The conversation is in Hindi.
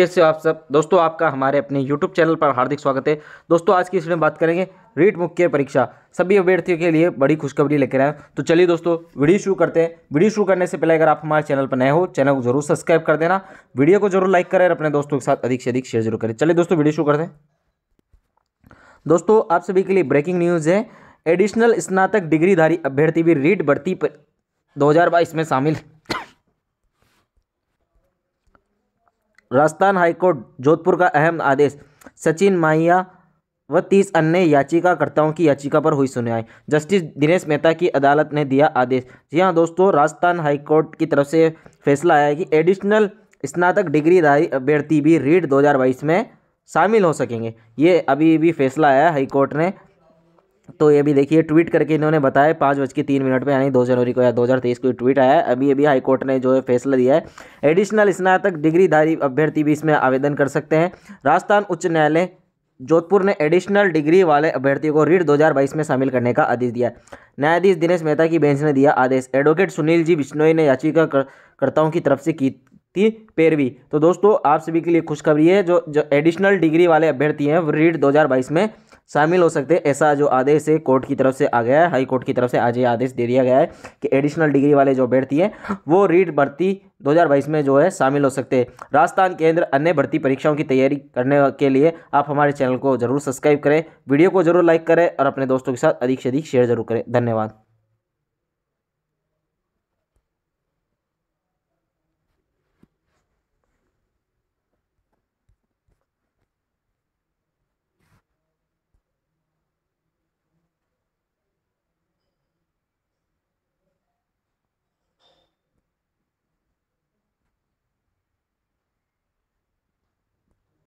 कैसे हो आप सब दोस्तों आपका हमारे अपने YouTube चैनल पर हार्दिक स्वागत है दोस्तों आज की इस में बात करेंगे रीट मुख्य परीक्षा सभी अभ्यर्थियों के लिए बड़ी खुशखबरी लेकर आए तो चलिए दोस्तों वीडियो शुरू करते हैं वीडियो शुरू करने से पहले अगर आप हमारे चैनल पर नए हो चैनल को जरूर सब्सक्राइब कर देना वीडियो को जरूर लाइक करें और अपने दोस्तों के साथ अधिक से अधिक शेयर जरूर करें चलिए दोस्तों वीडियो शुरू करते हैं दोस्तों आप सभी के लिए ब्रेकिंग न्यूज़ है एडिशनल स्नातक डिग्रीधारी अभ्यर्थी भी रीट भर्ती दो में शामिल राजस्थान हाईकोर्ट जोधपुर का अहम आदेश सचिन माइया व तीस अन्य याचिकाकर्ताओं की याचिका पर हुई सुनवाई जस्टिस दिनेश मेहता की अदालत ने दिया आदेश जी हाँ दोस्तों राजस्थान हाईकोर्ट की तरफ से फैसला आया है कि एडिशनल स्नातक डिग्री अभ्यर्थी भी रीट 2022 में शामिल हो सकेंगे ये अभी भी फैसला आया हाईकोर्ट ने तो ये भी देखिए ट्वीट करके इन्होंने बताया पाँच बज के तीन मिनट पर यानी दो जनवरी को या दो हज़ार तेईस को ट्वीट आया अभी अभी अभी हाईकोर्ट ने जो है फैसला दिया है एडिशनल स्नातक डिग्रीधारी अभ्यर्थी भी इसमें आवेदन कर सकते हैं राजस्थान उच्च न्यायालय जोधपुर ने एडिशनल डिग्री वाले अभ्यर्थियों को रीट 2022 में शामिल करने का आदेश दिया न्यायाधीश दिनेश मेहता की बेंच ने दिया आदेश एडवोकेट सुनील जी बिश्नोई ने याचिकाकर्ताओं की तरफ से की थी पैरवी तो दोस्तों आप सभी के लिए खुशखबरी है जो जो एडिशनल डिग्री वाले अभ्यर्थी हैं वो रीट 2022 में शामिल हो सकते हैं ऐसा जो आदेश है कोर्ट की तरफ से आ गया है हाई कोर्ट की तरफ से आज ये आदेश दे दिया गया है कि एडिशनल डिग्री वाले जो अभ्यर्थी हैं वो रीट भर्ती 2022 में जो है शामिल हो सकते हैं राजस्थान केंद्र अन्य भर्ती परीक्षाओं की तैयारी करने के लिए आप हमारे चैनल को जरूर सब्सक्राइब करें वीडियो को जरूर लाइक करें और अपने दोस्तों के साथ अधिक से अधिक शेयर जरूर करें धन्यवाद